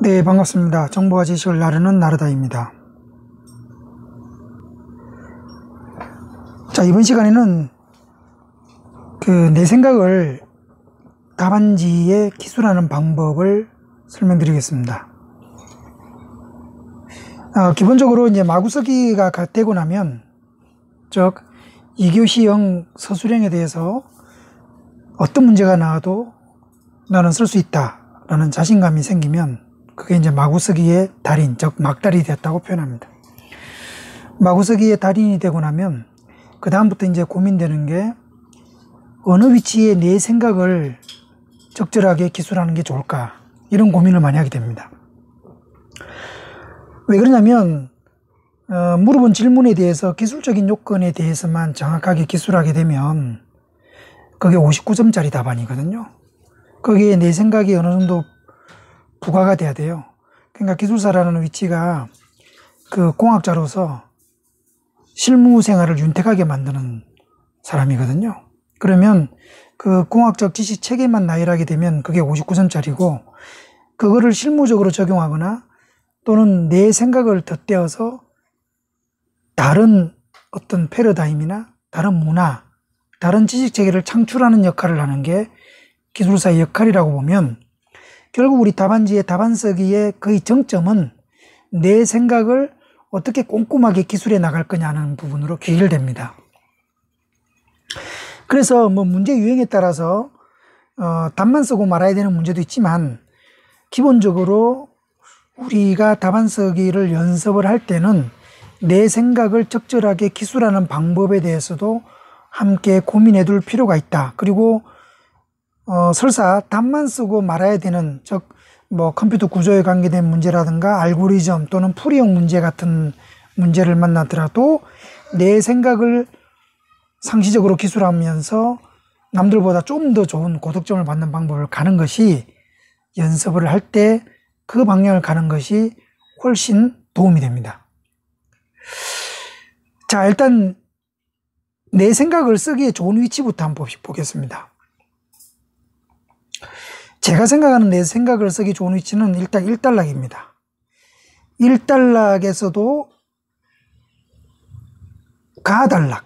네, 반갑습니다. 정보와 지식을 나르는 나르다입니다. 자, 이번 시간에는 그 내 생각을 답안지에 기술하는 방법을 설명드리겠습니다. 아, 기본적으로 이제 마구서기가 되고 나면 즉이교시형 서술형에 대해서 어떤 문제가 나와도 나는 쓸 수 있다라는 자신감이 생기면 그게 이제 마구서기의 달인, 즉 막달이 됐다고 표현합니다. 마구서기의 달인이 되고 나면 그 다음부터 이제 고민되는 게 어느 위치에 내 생각을 적절하게 기술하는 게 좋을까 이런 고민을 많이 하게 됩니다. 왜 그러냐면 어, 물어본 질문에 대해서 기술적인 요건에 대해서만 정확하게 기술하게 되면 그게 59점짜리 답안이거든요. 거기에 내 생각이 어느 정도 부과가 돼야 돼요. 그러니까 기술사라는 위치가 그 공학자로서 실무 생활을 윤택하게 만드는 사람이거든요. 그러면 그 공학적 지식 체계만 나열하게 되면 그게 59점짜리고 그거를 실무적으로 적용하거나 또는 내 생각을 덧대어서 다른 어떤 패러다임이나 다른 문화, 다른 지식 체계를 창출하는 역할을 하는 게 기술사의 역할이라고 보면 결국 우리 답안지의 답안서기의 거의 정점은 내 생각을 어떻게 꼼꼼하게 기술해 나갈 거냐는 부분으로 귀결됩니다. 그래서 뭐 문제 유형에 따라서 어, 답만 쓰고 말아야 되는 문제도 있지만 기본적으로 우리가 답안 서기를 연습을 할 때는 내 생각을 적절하게 기술하는 방법에 대해서도 함께 고민해 둘 필요가 있다. 그리고 어, 설사 답만 쓰고 말아야 되는 즉 뭐 컴퓨터 구조에 관계된 문제라든가 알고리즘 또는 풀이형 문제 같은 문제를 만나더라도 내 생각을 상시적으로 기술하면서 남들보다 좀 더 좋은 고득점을 받는 방법을 가는 것이 연습을 할 때 그 방향을 가는 것이 훨씬 도움이 됩니다. 자, 일단 내 생각을 쓰기에 좋은 위치부터 한번 보겠습니다. 제가 생각하는 내 생각을 쓰기 좋은 위치는 일단 1단락입니다. 1단락에서도 가단락.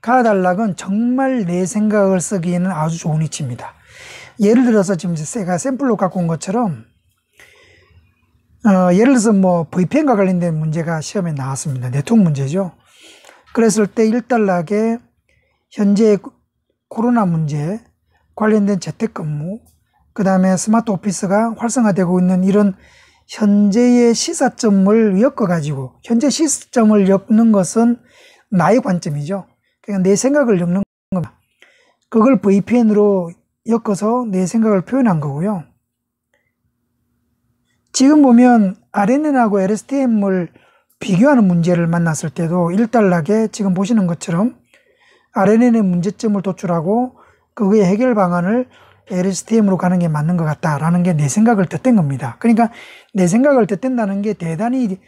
가단락은 정말 내 생각을 쓰기에는 아주 좋은 위치입니다. 예를 들어서 지금 제가 샘플로 갖고 온 것처럼 어, 예를 들어서 뭐 VPN과 관련된 문제가 시험에 나왔습니다. 네트워크 문제죠. 그랬을 때 1단락에 현재 코로나 문제 관련된 재택근무 그 다음에 스마트 오피스가 활성화되고 있는 이런 현재의 시사점을 엮어가지고 현재 시사점을 엮는 것은 나의 관점이죠. 그러내 그러니까 생각을 엮는 겁니다. 그걸 VPN으로 엮어서 내 생각을 표현한 거고요. 지금 보면 RNN하고 LSTM을 비교하는 문제를 만났을 때도 일단락에 지금 보시는 것처럼 RNN의 문제점을 도출하고 그의 해결 방안을 LSTM으로 가는 게 맞는 것 같다라는 게 내 생각을 뜻된 겁니다. 그러니까 내 생각을 뜻된다는 게 대단히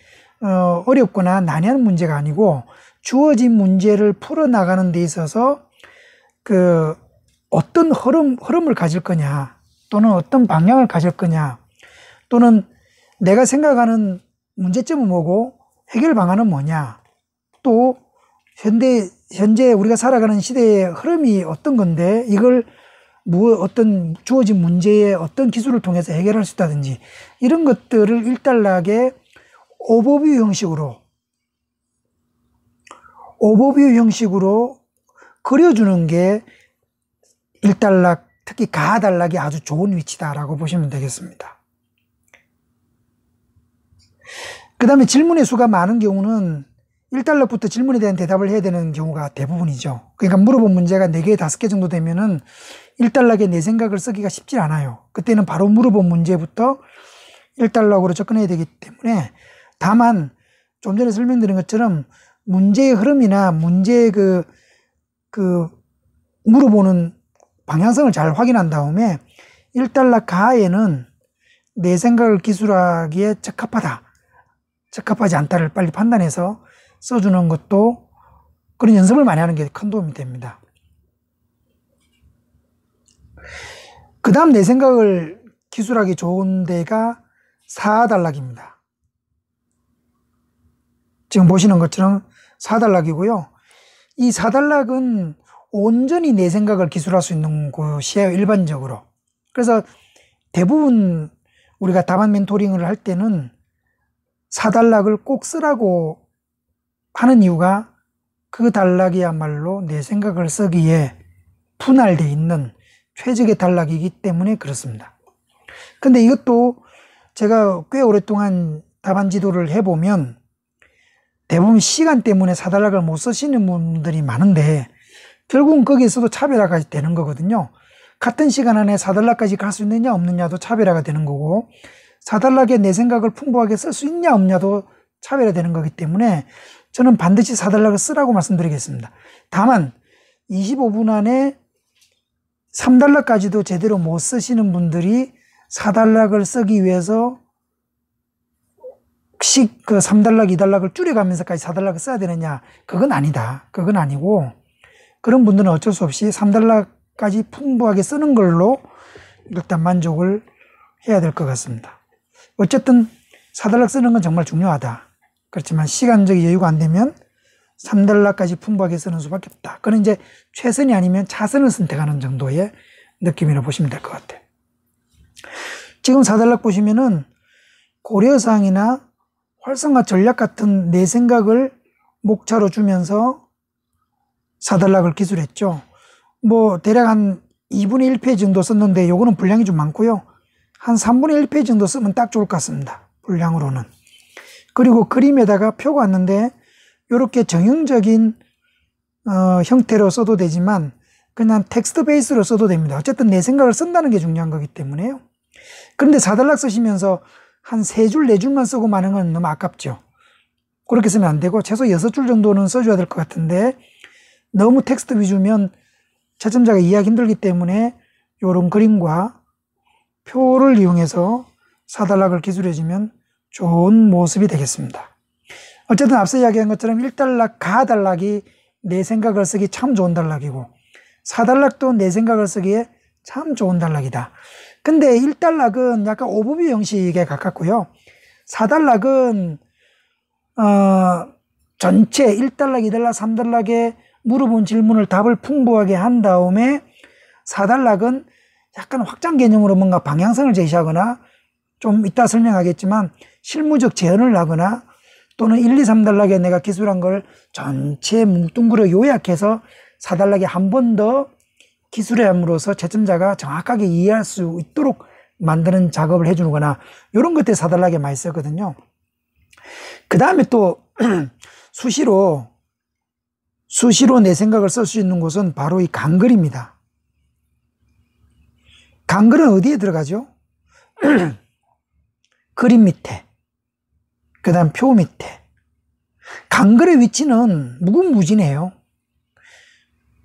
어, 렵거나 난해한 문제가 아니고 주어진 문제를 풀어나가는 데 있어서 그 어떤 흐름, 흐름을 가질 거냐 또는 어떤 방향을 가질 거냐 또는 내가 생각하는 문제점은 뭐고 해결 방안은 뭐냐 또 현대 현재 우리가 살아가는 시대의 흐름이 어떤 건데 이걸 무 어떤 주어진 문제에 어떤 기술을 통해서 해결할 수 있다든지 이런 것들을 일단락에 오버뷰 형식으로 오버뷰 형식으로 그려주는 게 일단락 특히 가단락이 아주 좋은 위치다라고 보시면 되겠습니다. 그 다음에 질문의 수가 많은 경우는 1달러부터 질문에 대한 대답을 해야 되는 경우가 대부분이죠. 그러니까 물어본 문제가 4개, 5개 정도 되면은 1달러에 내 생각을 쓰기가 쉽지 않아요. 그때는 바로 물어본 문제부터 1달러로 접근해야 되기 때문에 다만 좀 전에 설명드린 것처럼 문제의 흐름이나 문제의 그, 그, 물어보는 방향성을 잘 확인한 다음에 1달러 가에는 내 생각을 기술하기에 적합하다. 적합하지 않다를 빨리 판단해서 써주는 것도 그런 연습을 많이 하는 게 큰 도움이 됩니다. 그 다음 내 생각을 기술하기 좋은 데가 사단락입니다. 지금 보시는 것처럼 사단락이고요. 이 사단락은 온전히 내 생각을 기술할 수 있는 곳이에요, 일반적으로. 그래서 대부분 우리가 다만 멘토링을 할 때는 사단락을 꼭 쓰라고 하는 이유가 그 단락이야말로 내 생각을 쓰기에 분할되어 있는 최적의 단락이기 때문에 그렇습니다. 근데 이것도 제가 꽤 오랫동안 답안 지도를 해보면 대부분 시간 때문에 사단락을 못 쓰시는 분들이 많은데 결국은 거기에서도 차별화가 되는 거거든요. 같은 시간 안에 사단락까지 갈 수 있느냐 없느냐도 차별화가 되는 거고 사단락에 내 생각을 풍부하게 쓸 수 있냐 없냐도 차별화되는 거기 때문에 저는 반드시 사달라고 쓰라고 말씀드리겠습니다. 다만 25분 안에 3달러까지도 제대로 못 쓰시는 분들이 4달락을 쓰기 위해서 씩그 3달락, 2달락을 줄여가면서까지 4달락을 써야 되느냐? 그건 아니다. 그건 아니고 그런 분들은 어쩔 수 없이 3달락까지 풍부하게 쓰는 걸로 일단 만족을 해야 될 것 같습니다. 어쨌든 4달락 쓰는 건 정말 중요하다. 그렇지만 시간적 여유가 안 되면 3달러까지 풍부하게 쓰는 수밖에 없다. 그건 이제 최선이 아니면 차선을 선택하는 정도의 느낌이라 고 보시면 될 것 같아요. 지금 4달러 보시면은 고려사항이나 활성화 전략 같은 내 생각을 목차로 주면서 4달러를 기술했죠. 뭐 대략 한 2분의 1페이지 정도 썼는데 요거는 분량이 좀 많고요. 한 3분의 1페이지 정도 쓰면 딱 좋을 것 같습니다. 분량으로는. 그리고 그림에다가 표가왔는데 이렇게 정형적인 어, 형태로 써도 되지만 그냥 텍스트 베이스로 써도 됩니다. 어쨌든 내 생각을 쓴다는 게 중요한 거기 때문에요. 그런데 사달락 쓰시면서 한 세 줄, 네 줄만 쓰고 마는 건 너무 아깝죠. 그렇게 쓰면 안 되고 최소 여섯 줄 정도는 써줘야 될 것 같은데 너무 텍스트 위주면 채점자가 이해하기 힘들기 때문에 이런 그림과 표를 이용해서 사달락을 기술해주면 좋은 모습이 되겠습니다. 어쨌든 앞서 이야기한 것처럼 1달락, 가달락이 내 생각을 쓰기 참 좋은 달락이고, 4달락도 내 생각을 쓰기에 참 좋은 달락이다. 근데 1달락은 약간 오부비 형식에 가깝고요. 4달락은, 어, 전체 1달락, 2달락, 3달락에 물어본 질문을 답을 풍부하게 한 다음에 4달락은 약간 확장 개념으로 뭔가 방향성을 제시하거나 좀 이따 설명하겠지만 실무적 제언을 하거나 또는 1, 2, 3단락에 내가 기술한 걸 전체 뭉뚱그려 요약해서 4단락에 한 번 더 기술함으로써 채점자가 정확하게 이해할 수 있도록 만드는 작업을 해주는 거나 이런 것들 4단락에 많이 썼거든요. 그 다음에 또 수시로 수시로 내 생각을 쓸 수 있는 곳은 바로 이강글입니다강글은 어디에 들어가죠? 그림 밑에 그 다음 표 밑에. 강글의 위치는 무궁무진해요.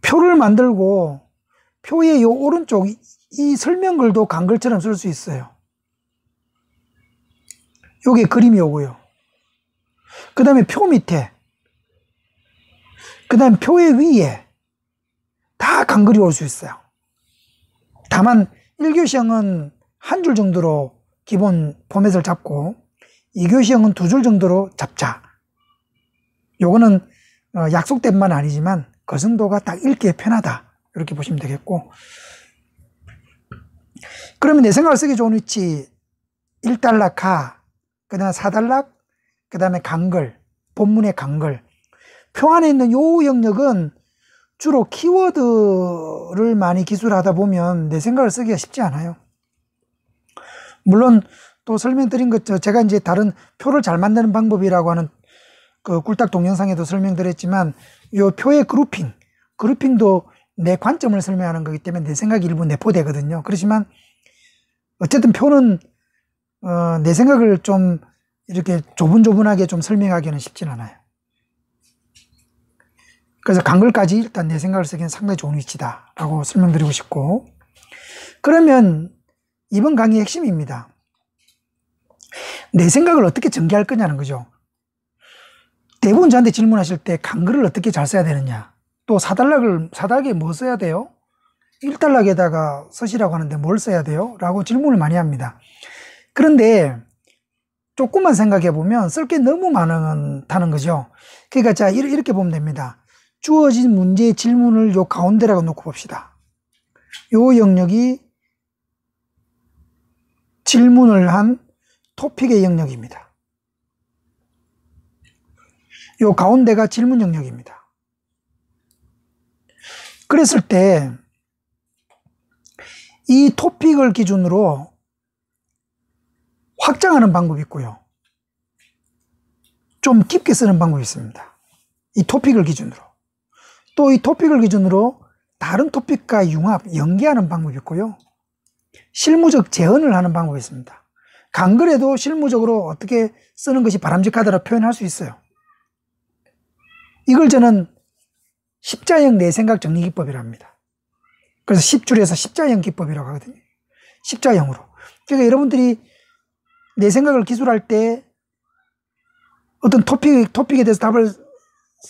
표를 만들고 표의 요 오른쪽 이, 이 설명글도 강글처럼 쓸 수 있어요. 요게 그림이 오고요. 그 다음에 표 밑에, 그 다음 표의 위에 다 강글이 올 수 있어요. 다만 1교시형은 한 줄 정도로 기본 포맷을 잡고 이교시형은두줄 정도로 잡자. 요거는 어, 약속된만 아니지만 거승도가 그 딱 읽기에 편하다. 이렇게 보시면 되겠고. 그러면 내 생각을 쓰기 좋은 위치 1달락 가, 그 다음에 4달락, 그 다음에 강글, 본문의 강글. 표 안에 있는 요 영역은 주로 키워드를 많이 기술하다 보면 내 생각을 쓰기가 쉽지 않아요. 물론 또 설명드린 것 제가 이제 다른 표를 잘 만드는 방법이라고 하는 그 꿀딱 동영상에도 설명드렸지만 이 표의 그룹핑 그룹핑도 내 관점을 설명하는 거기 때문에 내 생각이 일부 내포되거든요 그렇지만 어쨌든 표는 어, 내 생각을 좀 이렇게 조분조분하게 좀 설명하기는 쉽진 않아요 그래서 간글까지 일단 내 생각을 쓰기는 에 상당히 좋은 위치다 라고 설명드리고 싶고 그러면 이번 강의 핵심입니다 내 생각을 어떻게 전개할 거냐는 거죠. 대부분 저한테 질문하실 때 강글을 어떻게 잘 써야 되느냐 또 사달락을 사달락에 뭐 써야 돼요? 1달락에다가 쓰시라고 하는데 뭘 써야 돼요? 라고 질문을 많이 합니다. 그런데 조금만 생각해 보면 쓸 게 너무 많다는 거죠. 그러니까 자 이렇게 보면 됩니다. 주어진 문제의 질문을 요 가운데라고 놓고 봅시다. 요 영역이 질문을 한 토픽의 영역입니다. 요 가운데가 질문 영역입니다. 그랬을 때 이 토픽을 기준으로 확장하는 방법이 있고요. 좀 깊게 쓰는 방법이 있습니다. 이 토픽을 기준으로. 또 이 토픽을 기준으로 다른 토픽과 융합, 연계하는 방법이 있고요. 실무적 재현을 하는 방법이 있습니다. 강글에도 실무적으로 어떻게 쓰는 것이 바람직하다고 표현할 수 있어요. 이걸 저는 십자형 내생각 정리 기법이랍니다. 그래서 십줄에서 십자형 기법이라고 하거든요. 십자형으로. 그러니까 여러분들이 내 생각을 기술할 때 어떤 토픽, 토픽에 대해서 답을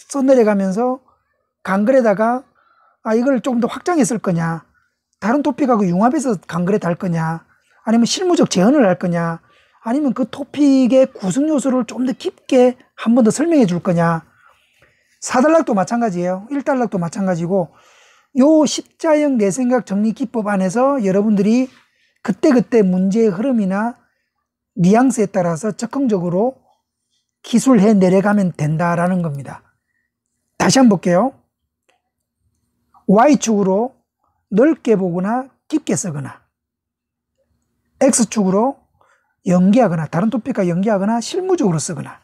써내려가면서 강글에다가 아, 이걸 조금 더 확장했을 거냐. 다른 토픽하고 융합해서 강글에 달 거냐. 아니면 실무적 제언을 할 거냐, 아니면 그 토픽의 구성 요소를 좀 더 깊게 한 번 더 설명해 줄 거냐. 사단락도 마찬가지예요. 일단락도 마찬가지고 요 십자형 내 생각 정리 기법 안에서 여러분들이 그때그때 문제의 흐름이나 뉘앙스에 따라서 적극적으로 기술해 내려가면 된다라는 겁니다. 다시 한 번 볼게요. Y축으로 넓게 보거나 깊게 쓰거나 X축으로 연기하거나 다른 토픽과 연기하거나 실무적으로 쓰거나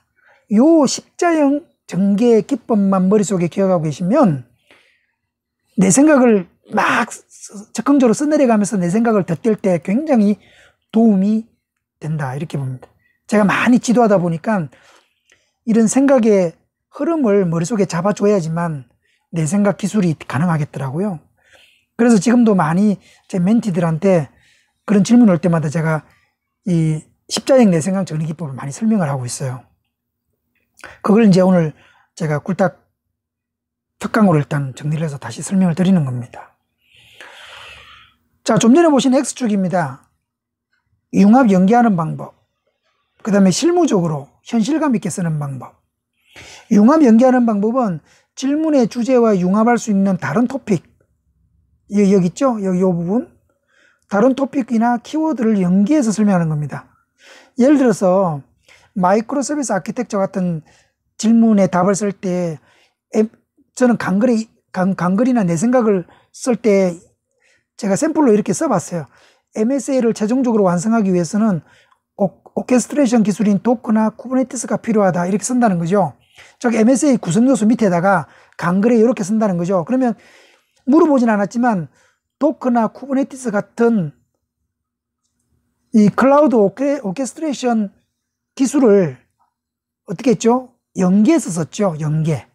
요 십자형 전개 기법만 머릿속에 기억하고 계시면 내 생각을 막 적극적으로 써내려가면서 내 생각을 덧댈 때 굉장히 도움이 된다 이렇게 봅니다 제가 많이 지도하다 보니까 이런 생각의 흐름을 머릿속에 잡아줘야지만 내 생각 기술이 가능하겠더라고요 그래서 지금도 많이 제 멘티들한테 그런 질문 올 때마다 제가 이 십자형 내생각 정리 기법을 많이 설명을 하고 있어요. 그걸 이제 오늘 제가 굴딱 특강으로 일단 정리를 해서 다시 설명을 드리는 겁니다. 자, 좀 전에 보신 X축입니다. 융합 연계하는 방법. 그 다음에 실무적으로 현실감 있게 쓰는 방법. 융합 연계하는 방법은 질문의 주제와 융합할 수 있는 다른 토픽. 여기 있죠? 여기 이 부분. 다른 토픽이나 키워드를 연기해서 설명하는 겁니다. 예를 들어서 마이크로 서비스 아키텍처 같은 질문에 답을 쓸 때 저는 강글이, 강, 강글이나 내 생각을 쓸 때 제가 샘플로 이렇게 써봤어요. MSA를 최종적으로 완성하기 위해서는 오케스트레이션 기술인 도크나 쿠버네티스가 필요하다 이렇게 쓴다는 거죠. 즉 MSA 구성요소 밑에다가 강글에 이렇게 쓴다는 거죠. 그러면 물어보진 않았지만 도크나 쿠버네티스 같은 이 클라우드 오케, 오케스트레이션 기술을 어떻게 했죠? 연계해서 썼죠. 연계.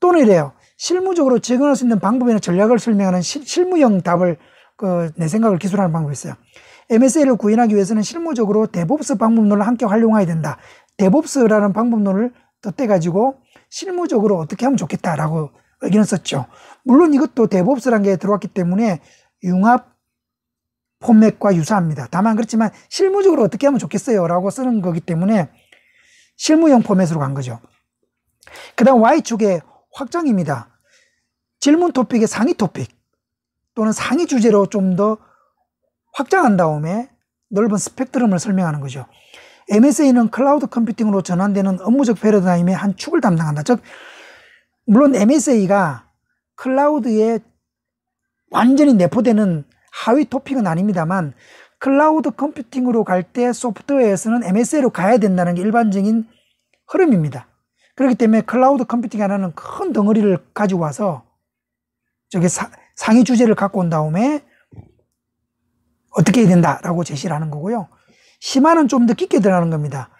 또는 이래요. 실무적으로 적용할 수 있는 방법이나 전략을 설명하는 시, 실무형 답을 그, 내 생각을 기술하는 방법이 있어요. MSA를 구현하기 위해서는 실무적으로 데보스 방법론을 함께 활용해야 된다. 데보스라는 방법론을 덧대가지고 실무적으로 어떻게 하면 좋겠다라고 의견을 썼죠. 물론 이것도 대법서란 게 들어왔기 때문에 융합 포맷과 유사합니다. 다만 그렇지만 실무적으로 어떻게 하면 좋겠어요? 라고 쓰는 거기 때문에 실무형 포맷으로 간 거죠. 그 다음 Y축의 확장입니다. 질문 토픽의 상위 토픽 또는 상위 주제로 좀 더 확장한 다음에 넓은 스펙트럼을 설명하는 거죠. MSA는 클라우드 컴퓨팅으로 전환되는 업무적 패러다임의 한 축을 담당한다. 즉, 물론 MSA가 클라우드에 완전히 내포되는 하위 토픽은 아닙니다만 클라우드 컴퓨팅으로 갈 때 소프트웨어에서는 MSA로 가야 된다는 게 일반적인 흐름입니다. 그렇기 때문에 클라우드 컴퓨팅 하나는 큰 덩어리를 가지고 와서 저게 사, 상위 주제를 갖고 온 다음에 어떻게 해야 된다라고 제시를 하는 거고요. 심화는 좀 더 깊게 들어가는 겁니다.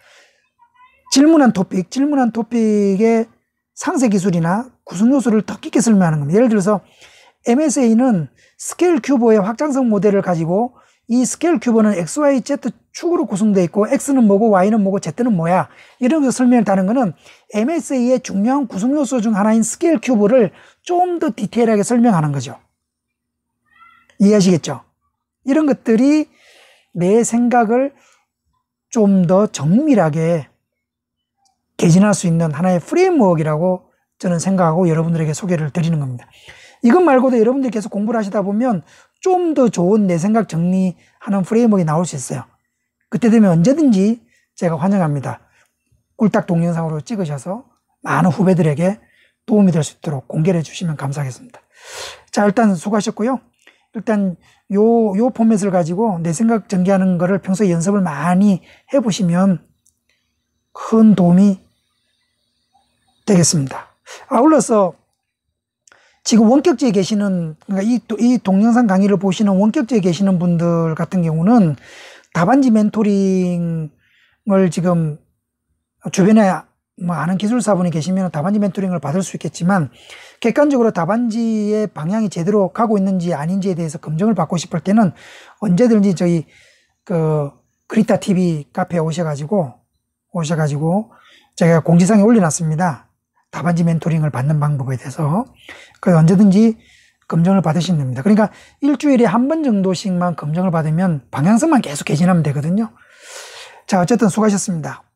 질문한 토픽, 질문한 토픽에 상세 기술이나 구성 요소를 더 깊게 설명하는 겁니다. 예를 들어서 MSA는 스케일 큐브의 확장성 모델을 가지고 이 스케일 큐브는 x, y, z 축으로 구성되어 있고 x는 뭐고 y는 뭐고 z는 뭐야 이런 것을 설명을다는 것은 MSA의 중요한 구성 요소 중 하나인 스케일 큐브를 좀 더 디테일하게 설명하는 거죠. 이해하시겠죠? 이런 것들이 내 생각을 좀 더 정밀하게 개진할 수 있는 하나의 프레임워크라고 저는 생각하고 여러분들에게 소개를 드리는 겁니다. 이것 말고도 여러분들이 계속 공부를 하시다 보면 좀 더 좋은 내 생각 정리하는 프레임워크가 나올 수 있어요. 그때 되면 언제든지 제가 환영합니다. 꿀딱 동영상으로 찍으셔서 많은 후배들에게 도움이 될 수 있도록 공개를 해주시면 감사하겠습니다. 자, 일단 수고하셨고요. 일단 요, 요 포맷을 가지고 내 생각 전개하는 거를 평소에 연습을 많이 해보시면 큰 도움이 되겠습니다. 아울러서 지금 원격지에 계시는 그러니까 이, 이 동영상 강의를 보시는 원격지에 계시는 분들 같은 경우는 다반지 멘토링을 지금 주변에 뭐 아는 기술사분이 계시면 다반지 멘토링을 받을 수 있겠지만 객관적으로 다반지의 방향이 제대로 가고 있는지 아닌지에 대해서 검증을 받고 싶을 때는 언제든지 저희 그 그리타 TV 카페에 오셔가지고 오셔가지고 제가 공지상에 올려놨습니다. 다반지 멘토링을 받는 방법에 대해서 그 언제든지 검정을 받으시면 됩니다. 그러니까 일주일에 한 번 정도씩만 검정을 받으면 방향성만 계속 개진하면 되거든요. 자, 어쨌든 수고하셨습니다.